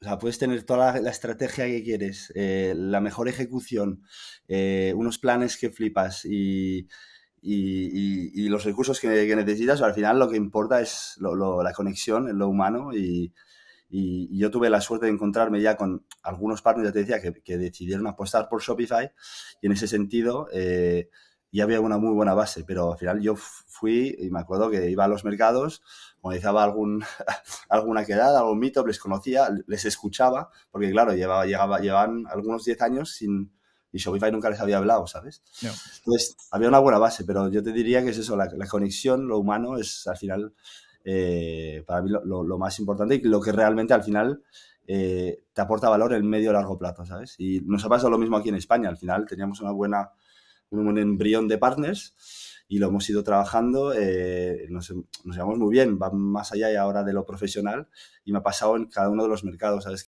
O sea, puedes tener toda la, estrategia que quieres, eh, la mejor ejecución, eh, unos planes que flipas y, los recursos que, necesitas, al final lo que importa es la conexión, lo humano y, yo tuve la suerte de encontrarme ya con algunos partners, de te que, decidieron apostar por Shopify y en ese sentido eh, y había una muy buena base, pero al final yo fui y me acuerdo que iba a los mercados, organizaba algún, alguna quedada, algún mito les conocía, les escuchaba, porque claro, llevaba, llevaban algunos 10 años sin... Y Shopify nunca les había hablado, ¿sabes? Entonces, había una buena base, pero yo te diría que es eso, la, conexión, lo humano, es al final eh, para mí lo, más importante y lo que realmente al final eh, te aporta valor en medio largo plazo, ¿sabes? Y nos ha pasado lo mismo aquí en España. Al final teníamos una buena un embrión de partners y lo hemos ido trabajando, eh, nos, llevamos muy bien, va más allá y ahora de lo profesional y me ha pasado en cada uno de los mercados,